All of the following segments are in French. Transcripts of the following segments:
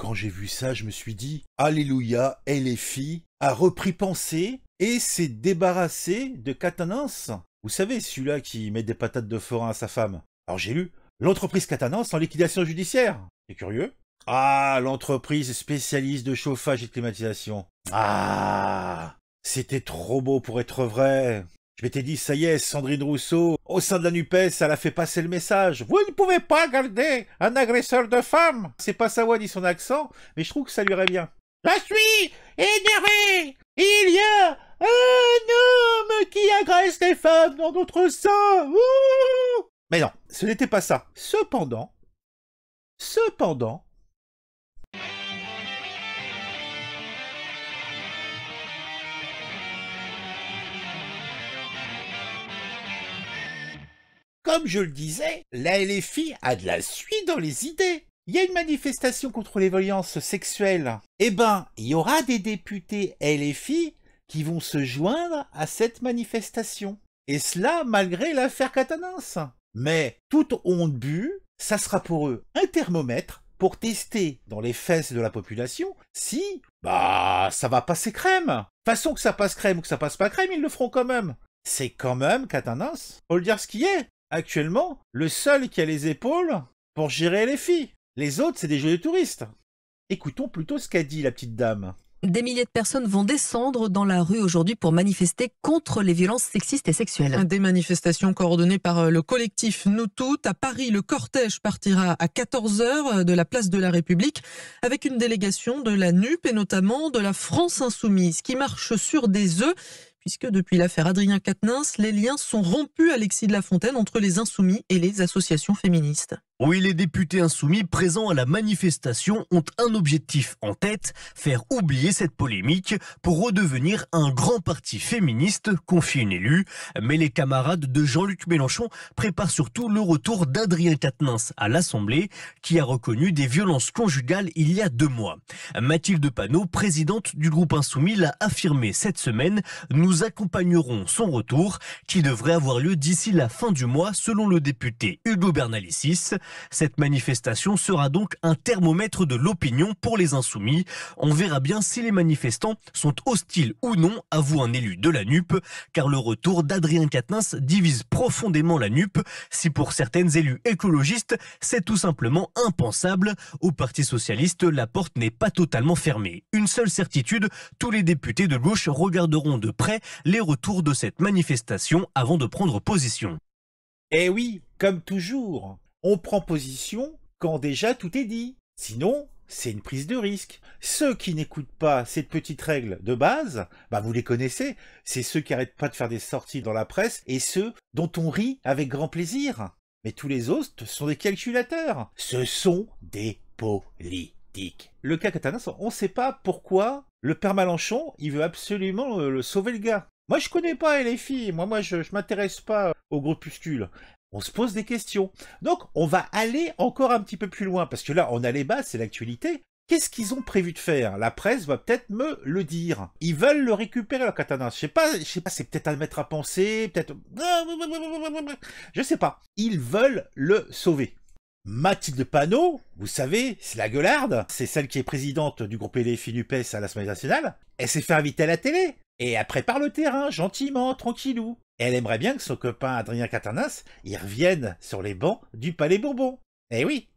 Quand j'ai vu ça, je me suis dit Alléluia, elle est fille, a repris pensée et s'est débarrassée de Catanance. Vous savez, celui-là qui met des patates de forain à sa femme. Alors j'ai lu L'entreprise Catanance en liquidation judiciaire. C'est curieux. Ah, l'entreprise spécialiste de chauffage et de climatisation. Ah, c'était trop beau pour être vrai. Je m'étais dit, ça y est, Sandrine Rousseau, au sein de la NUPES, elle a fait passer le message. Vous ne pouvez pas garder un agresseur de femmes. C'est pas sa voix ni son accent, mais je trouve que ça lui irait bien. Je suis énervé Il y a un homme qui agresse les femmes dans notre sein Mais non, ce n'était pas ça. Cependant, cependant, Comme je le disais, la LFI a de la suite dans les idées. Il y a une manifestation contre les violences sexuelles. Eh ben, il y aura des députés LFI qui vont se joindre à cette manifestation. Et cela malgré l'affaire Catanins. Mais toute honte bu, ça sera pour eux un thermomètre pour tester dans les fesses de la population si, bah, ça va passer crème. Façon que ça passe crème ou que ça passe pas crème, ils le feront quand même. C'est quand même Catanins. Faut le dire ce qui est actuellement, le seul qui a les épaules pour gérer les filles. Les autres, c'est des jeux de touristes. Écoutons plutôt ce qu'a dit la petite dame. Des milliers de personnes vont descendre dans la rue aujourd'hui pour manifester contre les violences sexistes et sexuelles. Des manifestations coordonnées par euh, le collectif Nous Toutes. À Paris, le cortège partira à 14h euh, de la place de la République avec une délégation de la NUP et notamment de la France Insoumise qui marche sur des œufs puisque depuis l'affaire Adrien Quatennens, les liens sont rompus, Alexis de la Fontaine, entre les insoumis et les associations féministes. Oui, les députés insoumis présents à la manifestation ont un objectif en tête, faire oublier cette polémique pour redevenir un grand parti féministe, confie une élue. Mais les camarades de Jean-Luc Mélenchon préparent surtout le retour d'Adrien Quatennens à l'Assemblée, qui a reconnu des violences conjugales il y a deux mois. Mathilde Panot, présidente du groupe insoumis, l'a affirmé cette semaine, nous accompagnerons son retour, qui devrait avoir lieu d'ici la fin du mois, selon le député Hugo Bernalicis. Cette manifestation sera donc un thermomètre de l'opinion pour les insoumis. On verra bien si les manifestants sont hostiles ou non, avoue un élu de la NUP, car le retour d'Adrien Quatennens divise profondément la NUP. Si pour certaines élus écologistes, c'est tout simplement impensable, au Parti socialiste, la porte n'est pas totalement fermée. Une seule certitude, tous les députés de gauche regarderont de près les retours de cette manifestation avant de prendre position. Eh oui, comme toujours, on prend position quand déjà tout est dit. Sinon, c'est une prise de risque. Ceux qui n'écoutent pas cette petite règle de base, bah vous les connaissez, c'est ceux qui n'arrêtent pas de faire des sorties dans la presse et ceux dont on rit avec grand plaisir. Mais tous les autres sont des calculateurs. Ce sont des politiques. Le cas Catanas, on ne sait pas pourquoi le père Malenchon, il veut absolument le, sauver le gars. Moi, je connais pas les filles. Moi, moi, je, m'intéresse pas au groupuscule on se pose des questions. Donc, on va aller encore un petit peu plus loin, parce que là, on a les bases, c'est l'actualité. Qu'est-ce qu'ils ont prévu de faire La presse va peut-être me le dire. Ils veulent le récupérer, le katana. Je sais pas, je sais pas, c'est peut-être à le mettre à penser, peut-être... Euh, je sais pas. Ils veulent le sauver. Mathilde Panot, vous savez, c'est la gueularde, c'est celle qui est présidente du groupe LFI NUPES à l'Assemblée nationale, elle s'est fait inviter à la télé, et elle prépare le terrain, gentiment, tranquillou elle aimerait bien que son copain Adrien Catanas y revienne sur les bancs du Palais Bourbon. Eh oui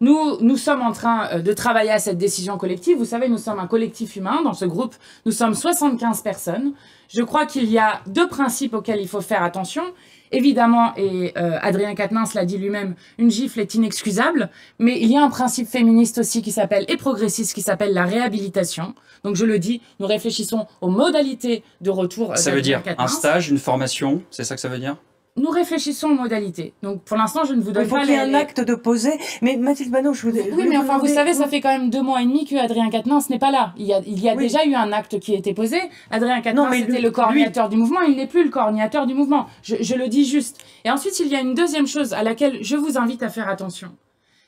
nous, nous sommes en train euh, de travailler à cette décision collective. Vous savez, nous sommes un collectif humain. Dans ce groupe, nous sommes 75 personnes. Je crois qu'il y a deux principes auxquels il faut faire attention. Évidemment, et euh, Adrien Quatennens l'a dit lui-même, une gifle est inexcusable, mais il y a un principe féministe aussi qui s'appelle, et progressiste, qui s'appelle la réhabilitation. Donc je le dis, nous réfléchissons aux modalités de retour. Euh, ça veut dire un stage, une formation, c'est ça que ça veut dire nous réfléchissons aux modalités. Donc pour l'instant, je ne vous donne pas. Il faut qu'il y ait un acte de poser. Mais Mathilde Banot, je vous Oui, mais enfin, vous savez, ça fait quand même deux mois et demi que Adrien Quatennens n'est pas là. Il y a, déjà eu un acte qui a été posé. Adrien Quatennens était le coordinateur du mouvement. Il n'est plus le coordinateur du mouvement. Je, le dis juste. Et ensuite, il y a une deuxième chose à laquelle je vous invite à faire attention.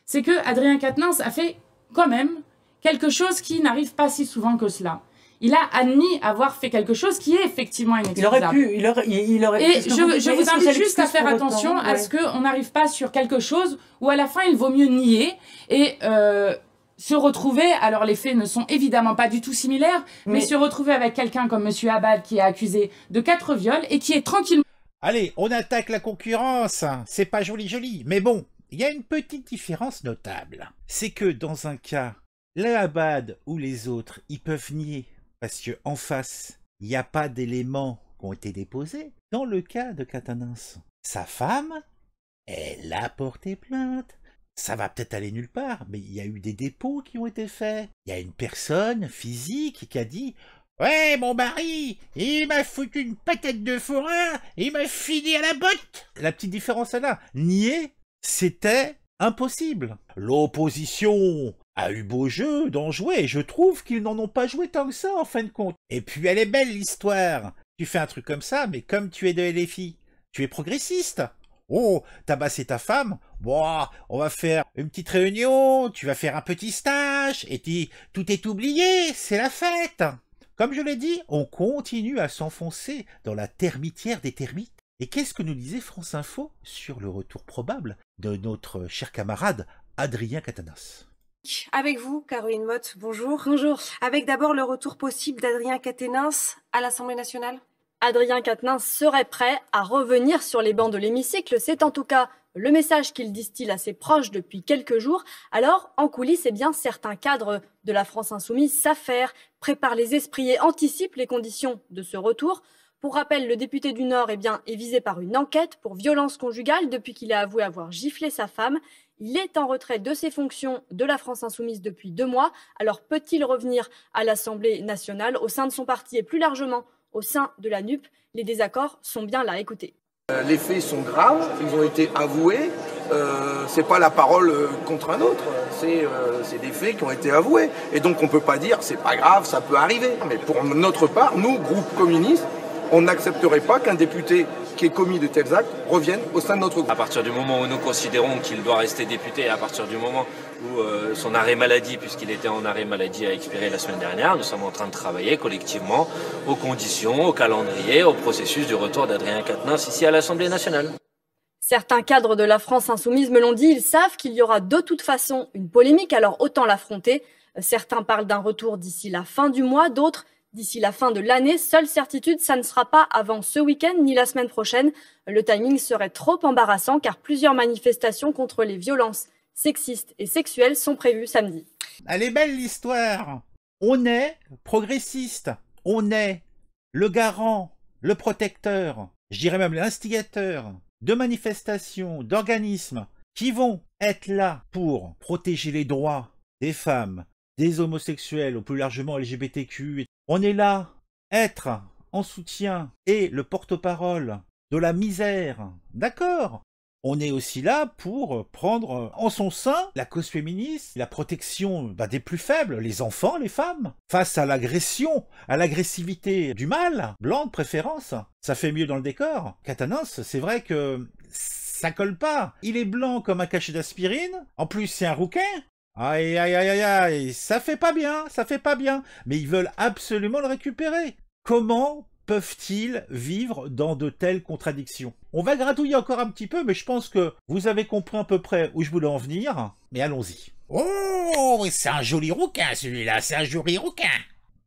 C'est que Adrien Quatennens a fait quand même quelque chose qui n'arrive pas si souvent que cela il a admis avoir fait quelque chose qui est effectivement inexcusable. Il aurait pu, il aurait, Et je, vous, invite juste à faire attention à ce qu'on n'arrive pas sur quelque chose où à la fin il vaut mieux nier et euh, se retrouver, alors les faits ne sont évidemment pas du tout similaires, mais, se retrouver avec quelqu'un comme Monsieur Abad qui est accusé de quatre viols et qui est tranquillement... Allez, on attaque la concurrence, c'est pas joli joli, mais bon, il y a une petite différence notable. C'est que dans un cas, Abad ou les autres, ils peuvent nier, parce qu'en face, il n'y a pas d'éléments qui ont été déposés. Dans le cas de Catanins, sa femme, elle a porté plainte. Ça va peut-être aller nulle part, mais il y a eu des dépôts qui ont été faits. Il y a une personne physique qui a dit Ouais, mon mari, il m'a foutu une patate de forain, il m'a fini à la botte. La petite différence est là. Nier, c'était impossible. L'opposition a eu beau jeu d'en jouer, je trouve qu'ils n'en ont pas joué tant que ça en fin de compte. Et puis elle est belle l'histoire. Tu fais un truc comme ça, mais comme tu es de LFI, tu es progressiste. Oh, tabasser ta femme, bon, on va faire une petite réunion, tu vas faire un petit stage, et tout est oublié, c'est la fête. Comme je l'ai dit, on continue à s'enfoncer dans la termitière des termites. Et qu'est-ce que nous disait France Info sur le retour probable de notre cher camarade Adrien Catanas avec vous, Caroline Mott, bonjour. Bonjour. Avec d'abord le retour possible d'Adrien Quatennens à l'Assemblée nationale. Adrien Quatennens serait prêt à revenir sur les bancs de l'hémicycle. C'est en tout cas le message qu'il distille à ses proches depuis quelques jours. Alors, en coulisses, eh bien, certains cadres de la France insoumise s'affairent, préparent les esprits et anticipent les conditions de ce retour. Pour rappel, le député du Nord eh bien, est visé par une enquête pour violence conjugale depuis qu'il a avoué avoir giflé sa femme. Il est en retrait de ses fonctions de la France insoumise depuis deux mois. Alors peut-il revenir à l'Assemblée nationale au sein de son parti et plus largement au sein de la NUP Les désaccords sont bien là. Écoutez. Euh, les faits sont graves, ils ont été avoués. Ce euh, c'est pas la parole euh, contre un autre, c'est des faits qui ont été avoués. Et donc on peut pas dire c'est pas grave, ça peut arriver. Mais pour notre part, nous, groupe communiste, on n'accepterait pas qu'un député qui est commis de tels actes reviennent au sein de notre groupe. À partir du moment où nous considérons qu'il doit rester député, à partir du moment où euh, son arrêt maladie, puisqu'il était en arrêt maladie, a expiré la semaine dernière, nous sommes en train de travailler collectivement aux conditions, au calendrier, au processus du retour d'Adrien Quatennens ici à l'Assemblée nationale. Certains cadres de la France insoumise me l'ont dit, ils savent qu'il y aura de toute façon une polémique, alors autant l'affronter. Euh, certains parlent d'un retour d'ici la fin du mois, d'autres D'ici la fin de l'année, seule certitude, ça ne sera pas avant ce week-end ni la semaine prochaine. Le timing serait trop embarrassant car plusieurs manifestations contre les violences sexistes et sexuelles sont prévues samedi. Elle est belle l'histoire. On est progressiste. On est le garant, le protecteur, je dirais même l'instigateur de manifestations, d'organismes qui vont être là pour protéger les droits des femmes, des homosexuels ou plus largement LGBTQ on est là, être en soutien et le porte-parole de la misère. D'accord on est aussi là pour prendre en son sein la cause féministe, la protection bah, des plus faibles, les enfants, les femmes, face à l'agression, à l'agressivité du mal, blanc de préférence. Ça fait mieux dans le décor. Catanos, c'est vrai que ça colle pas. Il est blanc comme un cachet d'aspirine. En plus, c'est un rouquin. Aïe, aïe, aïe, aïe, aïe, ça fait pas bien, ça fait pas bien. Mais ils veulent absolument le récupérer. Comment peuvent-ils vivre dans de telles contradictions On va gratouiller encore un petit peu, mais je pense que vous avez compris à peu près où je voulais en venir. Mais allons-y. Oh, c'est un joli rouquin celui-là, c'est un joli rouquin.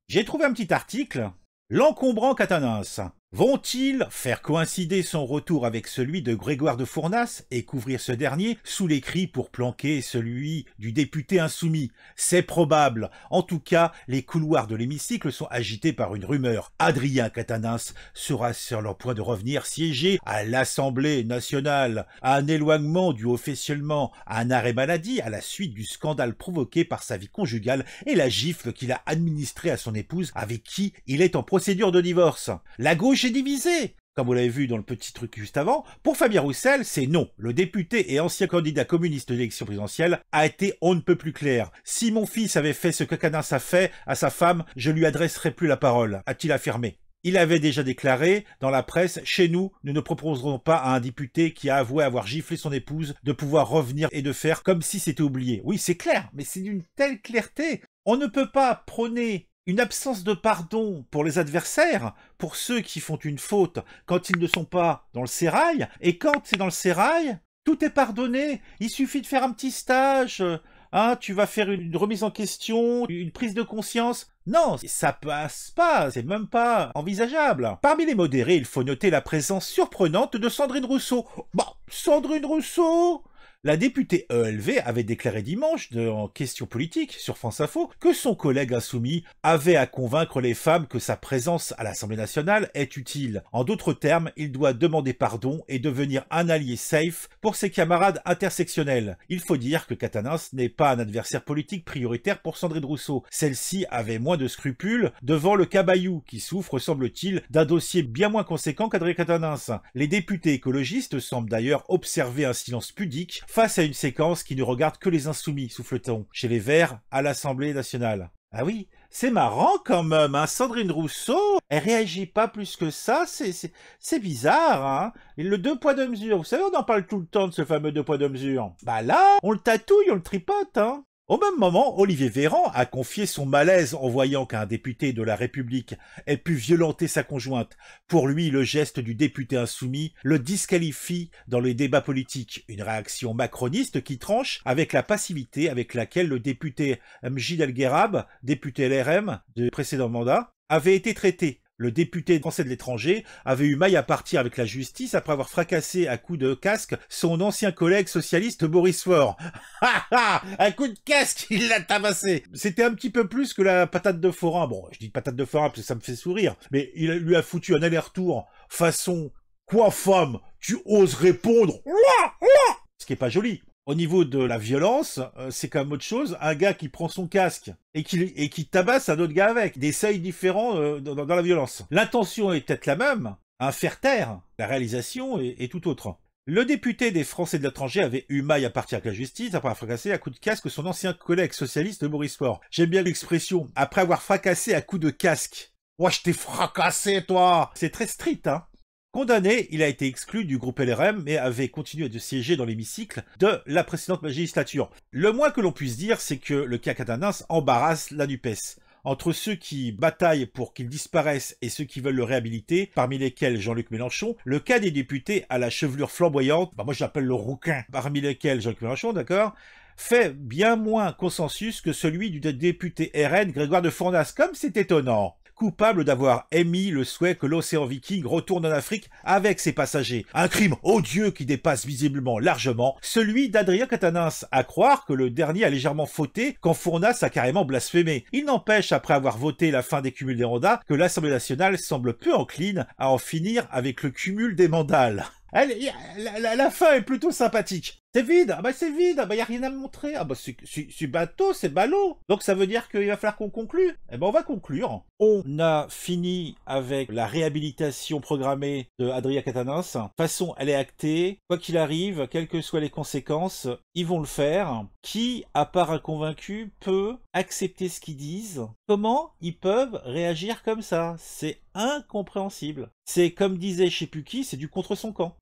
J'ai trouvé un petit article. L'encombrant Catanas. Vont-ils faire coïncider son retour avec celui de Grégoire de Fournas et couvrir ce dernier sous les cris pour planquer celui du député insoumis C'est probable. En tout cas, les couloirs de l'hémicycle sont agités par une rumeur. Adrien Catanins sera sur leur point de revenir siéger à l'Assemblée nationale. Un éloignement du officiellement, à un arrêt maladie à la suite du scandale provoqué par sa vie conjugale et la gifle qu'il a administrée à son épouse avec qui il est en procédure de divorce. La gauche j'ai divisé comme vous l'avez vu dans le petit truc juste avant, pour Fabien Roussel, c'est non. Le député et ancien candidat communiste de l'élection présidentielle a été on ne peut plus clair. Si mon fils avait fait ce que Canin a fait à sa femme, je lui adresserais plus la parole, a-t-il affirmé. Il avait déjà déclaré dans la presse Chez nous, nous ne proposerons pas à un député qui a avoué avoir giflé son épouse de pouvoir revenir et de faire comme si c'était oublié. Oui, c'est clair, mais c'est d'une telle clarté. On ne peut pas prôner une absence de pardon pour les adversaires, pour ceux qui font une faute quand ils ne sont pas dans le sérail, et quand c'est dans le sérail, tout est pardonné, il suffit de faire un petit stage, euh, hein, tu vas faire une remise en question, une prise de conscience. Non, ça passe pas, c'est même pas envisageable. Parmi les modérés, il faut noter la présence surprenante de Sandrine Rousseau. Bon, Sandrine Rousseau la députée ELV avait déclaré dimanche de, en question politique sur France Info que son collègue insoumis avait à convaincre les femmes que sa présence à l'Assemblée nationale est utile. En d'autres termes, il doit demander pardon et devenir un allié safe pour ses camarades intersectionnels. Il faut dire que Catanins n'est pas un adversaire politique prioritaire pour Sandrine Rousseau. Celle-ci avait moins de scrupules devant le Cabayou qui souffre, semble-t-il, d'un dossier bien moins conséquent qu'Adré Catanins. Les députés écologistes semblent d'ailleurs observer un silence pudique face à une séquence qui ne regarde que les insoumis, souffle-t-on, chez les Verts à l'Assemblée nationale. Ah oui, c'est marrant quand même, hein Sandrine Rousseau, elle réagit pas plus que ça, c'est bizarre, hein le deux poids deux mesures, vous savez, on en parle tout le temps de ce fameux deux poids deux mesures. Bah là, on le tatouille, on le tripote, hein au même moment, Olivier Véran a confié son malaise en voyant qu'un député de la République ait pu violenter sa conjointe. Pour lui, le geste du député insoumis le disqualifie dans les débats politiques, une réaction macroniste qui tranche avec la passivité avec laquelle le député Mjid El gherab député LRM du précédent mandat, avait été traité le député français de l'étranger, avait eu maille à partir avec la justice après avoir fracassé à coups de casque son ancien collègue socialiste Boris Faure. Ha ha Un coup de casque, il l'a tabassé C'était un petit peu plus que la patate de forain. Bon, je dis patate de forain parce que ça me fait sourire, mais il lui a foutu un aller-retour façon « Quoi femme, tu oses répondre ?» Ce qui est pas joli au niveau de la violence, euh, c'est quand même autre chose. Un gars qui prend son casque et qui, et qui tabasse un autre gars avec, des seuils différents euh, dans, la violence. L'intention est peut-être la même, un hein, faire taire, la réalisation est, tout autre. Le député des Français de l'étranger avait eu maille à partir de la justice après avoir fracassé à coup de casque son ancien collègue socialiste Maurice Faure. J'aime bien l'expression « après avoir fracassé à coup de casque ».« Ouais, je t'ai fracassé, toi !» C'est très strict, hein Condamné, il a été exclu du groupe LRM et avait continué de siéger dans l'hémicycle de la précédente législature. Le moins que l'on puisse dire, c'est que le cas Catanins embarrasse la NUPES. Entre ceux qui bataillent pour qu'il disparaisse et ceux qui veulent le réhabiliter, parmi lesquels Jean-Luc Mélenchon, le cas des députés à la chevelure flamboyante, bah, moi j'appelle le rouquin, parmi lesquels Jean-Luc Mélenchon, d'accord, fait bien moins consensus que celui du député RN Grégoire de Fournasse, comme c'est étonnant coupable d'avoir émis le souhait que l'océan Viking retourne en Afrique avec ses passagers. Un crime odieux qui dépasse visiblement largement celui d'Adrien Catanins, à croire que le dernier a légèrement fauté quand Fournas a carrément blasphémé. Il n'empêche, après avoir voté la fin des cumuls des rondas, que l'Assemblée nationale semble peu encline à en finir avec le cumul des mandales. la, fin est plutôt sympathique. C'est vide, ah bah c'est vide, ah bah y rien à montrer. Ah bah c'est bateau, c'est ballot. Donc ça veut dire qu'il va falloir qu'on conclue. Eh ben on va conclure. On a fini avec la réhabilitation programmée de Adria Katanas. De toute façon, elle est actée. Quoi qu'il arrive, quelles que soient les conséquences, ils vont le faire. Qui, à part un convaincu, peut accepter ce qu'ils disent Comment ils peuvent réagir comme ça C'est incompréhensible. C'est comme disait je sais c'est du contre son camp.